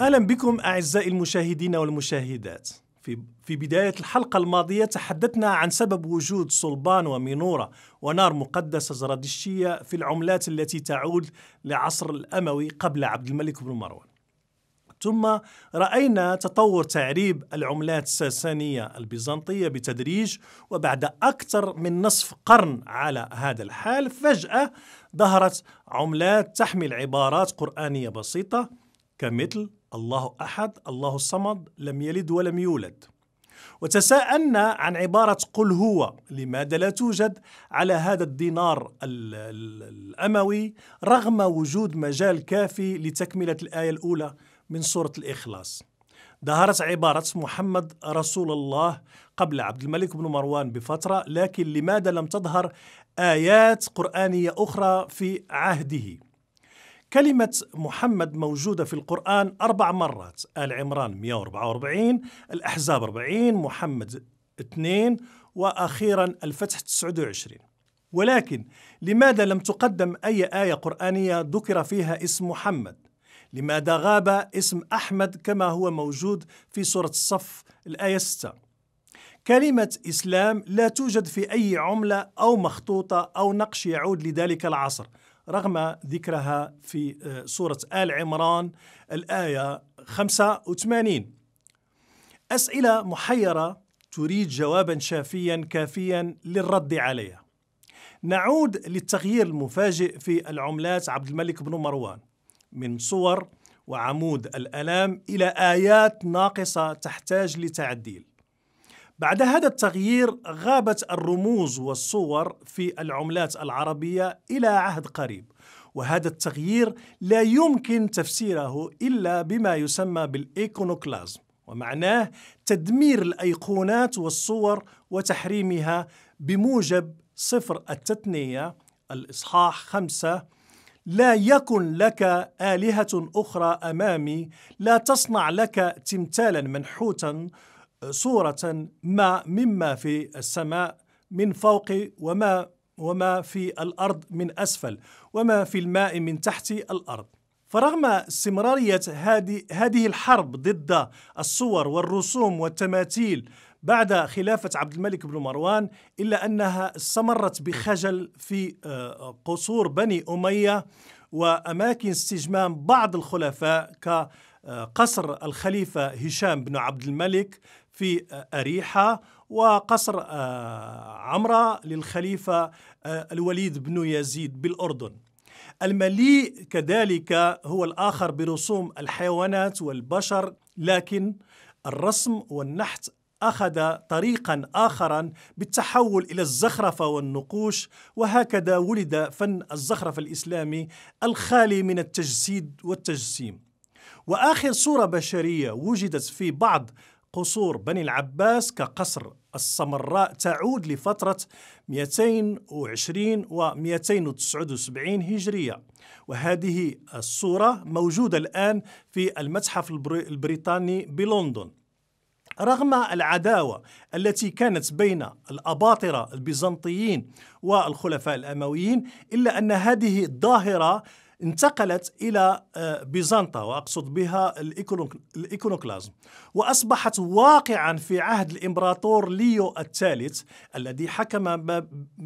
اهلا بكم اعزائي المشاهدين والمشاهدات في في بدايه الحلقه الماضيه تحدثنا عن سبب وجود صلبان ومينوره ونار مقدسه زرادشيه في العملات التي تعود لعصر الاموي قبل عبد الملك بن مروان ثم راينا تطور تعريب العملات الساسانيه البيزنطيه بتدريج وبعد اكثر من نصف قرن على هذا الحال فجاه ظهرت عملات تحمل عبارات قرانيه بسيطه كمثل الله أحد الله الصمد لم يلد ولم يولد وتساءلنا عن عبارة قل هو لماذا لا توجد على هذا الدينار الأموي رغم وجود مجال كافي لتكملة الآية الأولى من سورة الإخلاص ظهرت عبارة محمد رسول الله قبل عبد الملك بن مروان بفترة لكن لماذا لم تظهر آيات قرآنية أخرى في عهده؟ كلمة محمد موجودة في القرآن أربع مرات آل عمران 144 الأحزاب 40 محمد 2 وأخيرا الفتح 29 ولكن لماذا لم تقدم أي آية قرآنية ذكر فيها اسم محمد؟ لماذا غاب اسم أحمد كما هو موجود في سورة الصف الآية 6 كلمة إسلام لا توجد في أي عملة أو مخطوطة أو نقش يعود لذلك العصر رغم ذكرها في آه، سورة آل عمران الآية 85 أسئلة محيرة تريد جوابا شافيا كافيا للرد عليها نعود للتغيير المفاجئ في العملات عبد الملك بن مروان من صور وعمود الألام إلى آيات ناقصة تحتاج لتعديل بعد هذا التغيير غابت الرموز والصور في العملات العربية إلى عهد قريب وهذا التغيير لا يمكن تفسيره إلا بما يسمى بالإيكونوكلازم ومعناه تدمير الأيقونات والصور وتحريمها بموجب صفر التثنية الإصحاح خمسة لا يكن لك آلهة أخرى أمامي لا تصنع لك تمثالا منحوتا صورة ما مما في السماء من فوق وما وما في الأرض من أسفل وما في الماء من تحت الأرض فرغم استمرارية هذه الحرب ضد الصور والرسوم والتماثيل بعد خلافة عبد الملك بن مروان إلا أنها استمرت بخجل في آه، قصور بني أمية وأماكن استجمام بعض الخلفاء ك قصر الخليفة هشام بن عبد الملك في أريحة وقصر آه، عمرة للخليفة آه، الوليد بن يزيد بالأردن المليء كذلك هو الآخر برسوم الحيوانات والبشر لكن الرسم والنحت أخذ طريقا آخرا بالتحول إلى الزخرفة والنقوش وهكذا ولد فن الزخرفة الإسلامي الخالي من التجسيد والتجسيم وآخر صورة بشرية وجدت في بعض قصور بني العباس كقصر السمراء تعود لفترة 220 و 279 هجرية وهذه الصورة موجودة الآن في المتحف البريطاني بلندن رغم العداوة التي كانت بين الأباطرة البيزنطيين والخلفاء الأمويين إلا أن هذه الظاهرة انتقلت إلى آه، بيزنطة وأقصد بها الإيكونوكلازم وأصبحت واقعا في عهد الإمبراطور ليو الثالث الذي حكم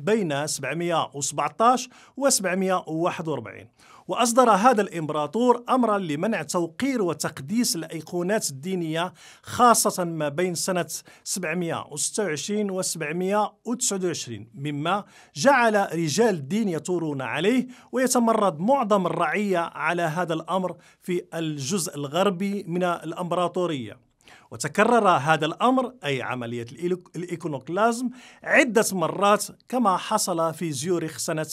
بين 717 و 741 وأصدر هذا الإمبراطور أمرا لمنع توقير وتقديس الأيقونات الدينية خاصة ما بين سنة 726 و 729 مما جعل رجال الدين يثورون عليه ويتمرد معظم الرعية على هذا الأمر في الجزء الغربي من الإمبراطورية وتكرر هذا الأمر أي عملية الإيكونوكلازم عدة مرات كما حصل في زيورخ سنة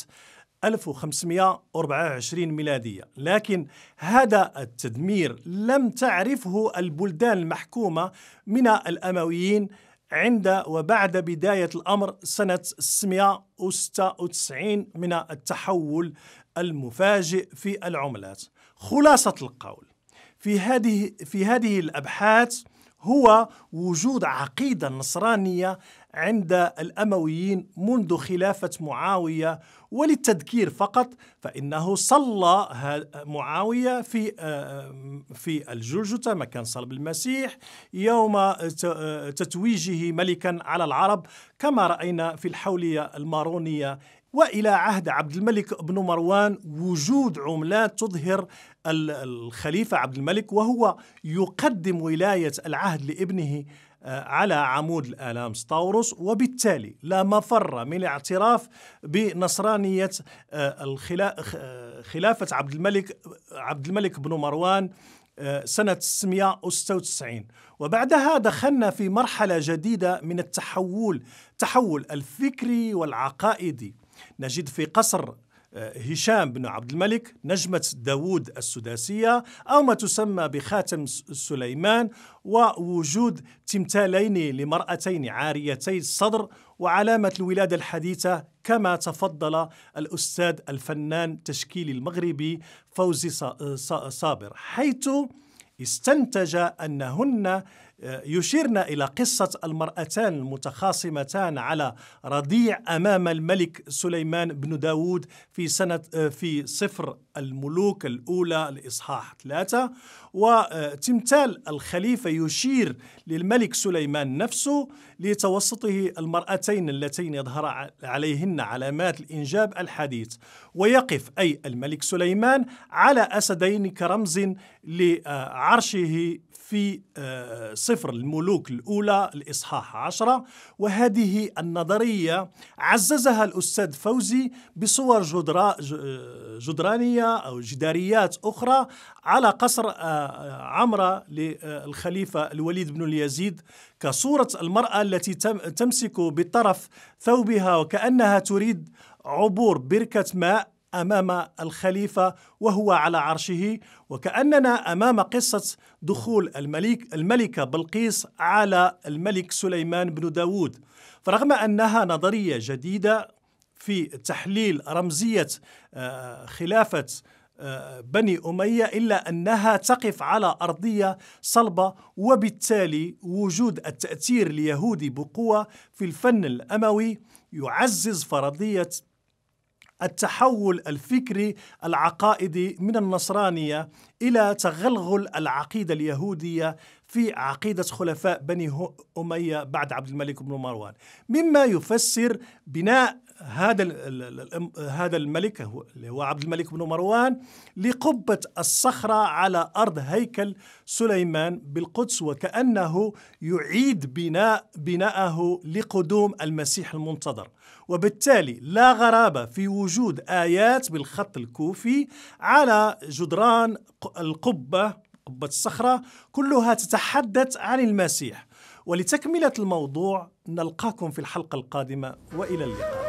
1524 ميلادية لكن هذا التدمير لم تعرفه البلدان المحكومة من الأمويين عند وبعد بداية الأمر سنة 696 من التحول المفاجئ في العملات خلاصة القول في هذه في هذه الأبحاث هو وجود عقيدة نصرانية عند الامويين منذ خلافه معاويه وللتذكير فقط فانه صلى معاويه في آه، في الجرجته مكان صلب المسيح يوم آه، تتويجه ملكا على العرب كما راينا في الحوليه المارونيه والى عهد عبد الملك بن مروان وجود عملات تظهر الخليفه عبد الملك وهو يقدم ولايه العهد لابنه آه، على عمود الآلام ستاوروس وبالتالي لا مفر من الاعتراف بنصرانية آه، آه، خلافة عبد الملك عبد الملك بن مروان سنة 696 وبعدها دخلنا في مرحلة جديدة من التحول تحول الفكري والعقائدي نجد في قصر آه، هشام بن عبد الملك نجمة داوود السداسية أو ما تسمى بخاتم سليمان ووجود تمثالين لمرأتين عاريتي الصدر وعلامة الولادة الحديثة كما تفضل الأستاذ الفنان التشكيلي المغربي فوزي صابر حيث استنتج أنهن يشيرنا إلى قصة المرأتان المتخاصمتان على رضيع أمام الملك سليمان بن داود في سنة في صفر الملوك الأولى الإصحاح ثلاثة وتمثال الخليفة يشير للملك سليمان نفسه لتوسطه المرأتين اللتين يظهر عليهن علامات الإنجاب الحديث ويقف أي الملك سليمان على أسدين كرمز لعرشه في صفر آه، صفر الملوك الأولى الإصحاح عشرة وهذه النظرية عززها الأستاذ فوزي بصور جدرا جدرانية أو جداريات أخرى على قصر عمرة للخليفة الوليد بن اليزيد كصورة المرأة التي تمسك بطرف ثوبها وكأنها تريد عبور بركة ماء امام الخليفه وهو على عرشه وكاننا امام قصه دخول الملك الملكه بلقيس على الملك سليمان بن داود فرغم انها نظريه جديده في تحليل رمزيه آه، خلافه آه، بني أمية إلا أنها تقف على أرضية صلبة وبالتالي وجود التأثير اليهودي بقوة في الفن الأموي يعزز فرضية التحول الفكري العقائدي من النصرانيه إلى تغلغل العقيدة اليهودية في عقيدة خلفاء بني أمية بعد عبد الملك بن مروان مما يفسر بناء هذا هذا الملك اللي هو عبد الملك بن مروان لقبة الصخرة على أرض هيكل سليمان بالقدس وكأنه يعيد بناء بناءه لقدوم المسيح المنتظر وبالتالي لا غرابة في وجود آيات بالخط الكوفي على جدران القبة قبة الصخرة كلها تتحدث عن المسيح ولتكملة الموضوع نلقاكم في الحلقة القادمة وإلى اللقاء